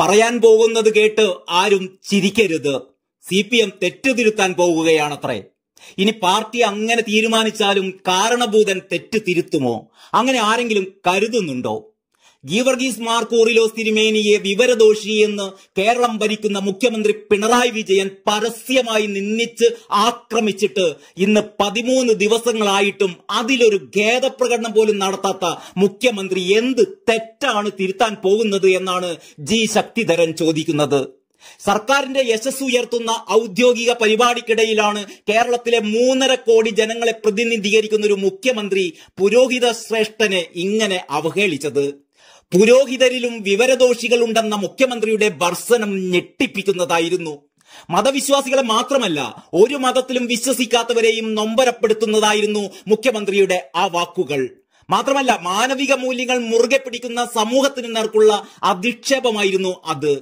പറയാൻ പോകുന്നത് കേട്ട് ആരും ചിരിക്കരുത് സി പി എം തെറ്റുതിരുത്താൻ പോകുകയാണത്രേ ഇനി പാർട്ടി അങ്ങനെ തീരുമാനിച്ചാലും കാരണഭൂതൻ തെറ്റ് തിരുത്തുമോ അങ്ങനെ ആരെങ്കിലും കരുതുന്നുണ്ടോ ഗീവർഗീസ് മാർ കോറിലോസ് തിരുമേനിയെ വിവരദോഷിയെന്ന് കേരളം ഭരിക്കുന്ന മുഖ്യമന്ത്രി പിണറായി വിജയൻ പരസ്യമായി നിന്നിച്ച് ആക്രമിച്ചിട്ട് ഇന്ന് പതിമൂന്ന് ദിവസങ്ങളായിട്ടും അതിലൊരു ഖേദപ്രകടനം പോലും നടത്താത്ത മുഖ്യമന്ത്രി എന്ത് തെറ്റാണ് തിരുത്താൻ പോകുന്നത് എന്നാണ് ജി ശക്തിധരൻ ചോദിക്കുന്നത് സർക്കാരിന്റെ യശസ് ഉയർത്തുന്ന ഔദ്യോഗിക പരിപാടിക്കിടയിലാണ് കേരളത്തിലെ മൂന്നര കോടി ജനങ്ങളെ പ്രതിനിധീകരിക്കുന്ന ഒരു മുഖ്യമന്ത്രി പുരോഹിത ശ്രേഷ്ഠനെ ഇങ്ങനെ അവഹേളിച്ചത് പുരോഹിതരിലും വിവരദോഷികളുണ്ടെന്ന മുഖ്യമന്ത്രിയുടെ വർസനം ഞെട്ടിപ്പിക്കുന്നതായിരുന്നു മതവിശ്വാസികളെ മാത്രമല്ല ഒരു മതത്തിലും വിശ്വസിക്കാത്തവരെയും നൊമ്പരപ്പെടുത്തുന്നതായിരുന്നു മുഖ്യമന്ത്രിയുടെ ആ വാക്കുകൾ മാത്രമല്ല മാനവിക മൂല്യങ്ങൾ മുറുകെ പിടിക്കുന്ന സമൂഹത്തിന് നേർക്കുള്ള അധിക്ഷേപമായിരുന്നു അത്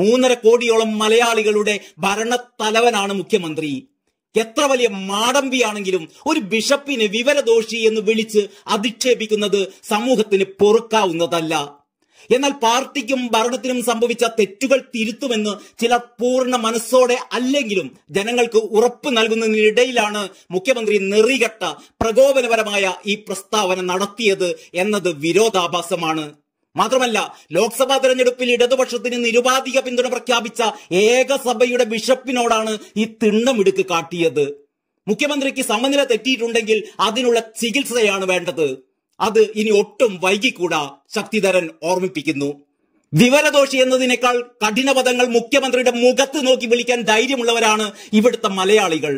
മൂന്നര കോടിയോളം മലയാളികളുടെ ഭരണത്തലവനാണ് മുഖ്യമന്ത്രി എത്ര വലിയ മാടമ്പിയാണെങ്കിലും ഒരു ബിഷപ്പിനെ വിവരദോഷി എന്ന് വിളിച്ച് അധിക്ഷേപിക്കുന്നത് സമൂഹത്തിന് പൊറുക്കാവുന്നതല്ല എന്നാൽ പാർട്ടിക്കും ഭരണത്തിനും സംഭവിച്ച തെറ്റുകൾ തിരുത്തുമെന്ന് ചിലർ പൂർണ്ണ മനസ്സോടെ അല്ലെങ്കിലും ജനങ്ങൾക്ക് ഉറപ്പ് നൽകുന്നതിനിടയിലാണ് മുഖ്യമന്ത്രി നെറികെട്ട പ്രകോപനപരമായ ഈ പ്രസ്താവന നടത്തിയത് എന്നത് വിരോധാഭാസമാണ് മാത്രമല്ല ലോക്സഭാ തെരഞ്ഞെടുപ്പിൽ ഇടതുപക്ഷത്തിന് നിരുപാധിക പിന്തുണ പ്രഖ്യാപിച്ച ഏക സഭയുടെ ബിഷപ്പിനോടാണ് ഈ തിണ്ണമിടുക്ക് കാട്ടിയത് മുഖ്യമന്ത്രിക്ക് സമനില തെറ്റിയിട്ടുണ്ടെങ്കിൽ അതിനുള്ള ചികിത്സയാണ് വേണ്ടത് അത് ഇനി ഒട്ടും വൈകിക്കൂടാ ശക്തിധരൻ ഓർമ്മിപ്പിക്കുന്നു വിവരദോഷി എന്നതിനേക്കാൾ കഠിനപദങ്ങൾ മുഖ്യമന്ത്രിയുടെ മുഖത്ത് നോക്കി വിളിക്കാൻ ധൈര്യമുള്ളവരാണ് ഇവിടുത്തെ മലയാളികൾ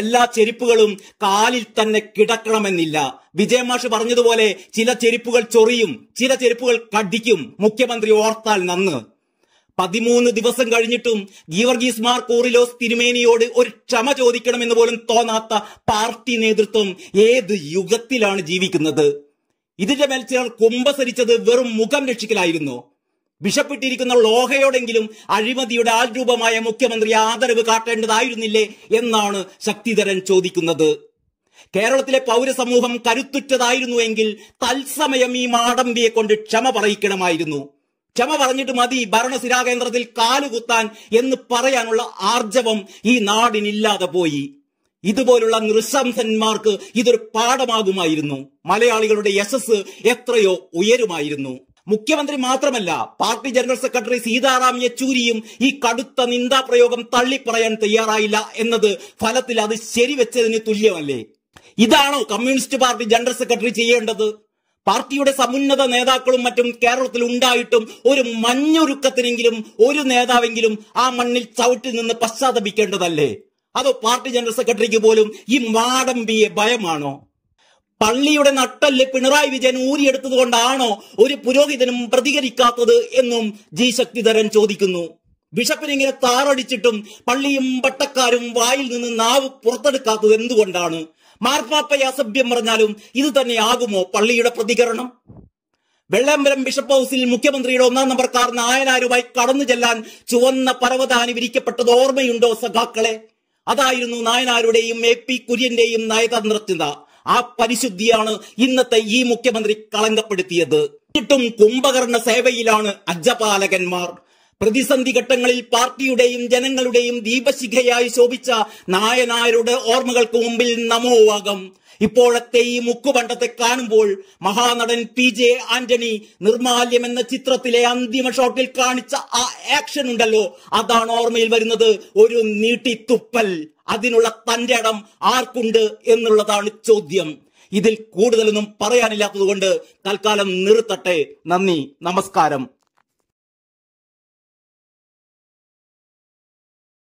എല്ലാ ചെരുപ്പുകളും കാലിൽ തന്നെ കിടക്കണമെന്നില്ല വിജയമാഷ് പറഞ്ഞതുപോലെ ചില ചെരുപ്പുകൾ ചൊറിയും ചില ചെരുപ്പുകൾ കടിക്കും മുഖ്യമന്ത്രി ഓർത്താൽ നന്ന് പതിമൂന്ന് ദിവസം കഴിഞ്ഞിട്ടും ഗീവർഗീസ് മാർ കോറിലോസ് തിരുമേനിയോട് ഒരു ക്ഷമ ചോദിക്കണമെന്ന് പോലും തോന്നാത്ത പാർട്ടി നേതൃത്വം ഏത് യുഗത്തിലാണ് ജീവിക്കുന്നത് ഇതിന്റെ മേൽ ചിലർ കുമ്പസരിച്ചത് വെറും മുഖം രക്ഷിക്കലായിരുന്നു വിഷപ്പെട്ടിരിക്കുന്ന ലോഹയോടെങ്കിലും അഴിമതിയുടെ ആൽരൂപമായ മുഖ്യമന്ത്രി ആദരവ് കാട്ടേണ്ടതായിരുന്നില്ലേ എന്നാണ് ശക്തിധരൻ ചോദിക്കുന്നത് കേരളത്തിലെ പൗരസമൂഹം കരുത്തുറ്റതായിരുന്നു എങ്കിൽ തത്സമയം ഈ മാടമ്പിയെ കൊണ്ട് ക്ഷമ പറയിക്കണമായിരുന്നു ക്ഷമ പറഞ്ഞിട്ട് മതി ഭരണസിരാ കേന്ദ്രത്തിൽ കാലുകുത്താൻ എന്ന് പറയാനുള്ള ആർജവം ഈ നാടിനില്ലാതെ പോയി ഇതുപോലുള്ള നൃശംസന്മാർക്ക് ഇതൊരു പാഠമാകുമായിരുന്നു മലയാളികളുടെ യശസ് എത്രയോ ഉയരുമായിരുന്നു മുഖ്യമന്ത്രി മാത്രമല്ല പാർട്ടി ജനറൽ സെക്രട്ടറി സീതാറാം യെച്ചൂരിയും ഈ കടുത്ത നിന്ദാപ്രയോഗം തള്ളിപ്പറയാൻ തയ്യാറായില്ല എന്നത് ഫലത്തിൽ അത് ശരിവെച്ചതിന് തുല്യമല്ലേ ഇതാണോ കമ്മ്യൂണിസ്റ്റ് പാർട്ടി ജനറൽ സെക്രട്ടറി ചെയ്യേണ്ടത് പാർട്ടിയുടെ സമുന്നത നേതാക്കളും മറ്റും കേരളത്തിൽ ഉണ്ടായിട്ടും ഒരു മഞ്ഞൊരുക്കത്തിനെങ്കിലും ഒരു നേതാവെങ്കിലും ആ മണ്ണിൽ ചവിട്ടിൽ നിന്ന് പശ്ചാത്തപിക്കേണ്ടതല്ലേ അതോ പാർട്ടി ജനറൽ സെക്രട്ടറിക്ക് പോലും ഈ മാടമ്പിയെ ഭയമാണോ പള്ളിയുടെ നട്ടല് പിണറായി വിജയൻ ഊരിയെടുത്തത് കൊണ്ടാണോ ഒരു പുരോഹിതനും പ്രതികരിക്കാത്തത് എന്നും ജി ശക്തിധരൻ ചോദിക്കുന്നു ബിഷപ്പിനിങ്ങനെ താറടിച്ചിട്ടും പള്ളിയും പട്ടക്കാരും വായിൽ നിന്ന് നാവ് പുറത്തെടുക്കാത്തത് എന്തുകൊണ്ടാണ് മാർപ്പാപ്പയെ അസഭ്യം പറഞ്ഞാലും ഇത് തന്നെ ആകുമോ പള്ളിയുടെ പ്രതികരണം വെള്ളാമ്പലം ബിഷപ്പ് ഹൗസിൽ മുഖ്യമന്ത്രിയുടെ ഒന്നാം നമ്പർ കാർ നായനാരുമായി കടന്നു ചെല്ലാൻ ചുവന്ന പർവ്വതാനി വിരിക്കപ്പെട്ടത് ഓർമ്മയുണ്ടോ സഖാക്കളെ അതായിരുന്നു നായനാരുടെയും എ പി കുര്യന്റെയും നയതന്ത്ര ചിന്ത ആ പരിശുദ്ധിയാണ് ഇന്നത്തെ ഈ മുഖ്യമന്ത്രി കളങ്കപ്പെടുത്തിയത് എന്നിട്ടും കുംഭകർണ സേവയിലാണ് അജപാലകന്മാർ പ്രതിസന്ധി ഘട്ടങ്ങളിൽ പാർട്ടിയുടെയും ജനങ്ങളുടെയും ദീപശിഖയായി ശോഭിച്ച നായനായരുടെ ഓർമ്മകൾക്ക് മുമ്പിൽ നമോവാകം ഇപ്പോഴത്തെ ഈ മുക്കുപണ്ടത്തെ കാണുമ്പോൾ മഹാനടൻ പി ജെ ആന്റണി നിർമാല്യം എന്ന ചിത്രത്തിലെ അന്തിമ ഷോട്ടിൽ കാണിച്ച ആ ആക്ഷൻ ഉണ്ടല്ലോ അതാണ് ഓർമ്മയിൽ വരുന്നത് ഒരു നീട്ടിത്തുപ്പൽ അതിനുള്ള തന്റെ ഇടം ആർക്കുണ്ട് എന്നുള്ളതാണ് ചോദ്യം ഇതിൽ കൂടുതലൊന്നും പറയാനില്ലാത്തതുകൊണ്ട് തൽക്കാലം നിർത്തട്ടെ നന്ദി നമസ്കാരം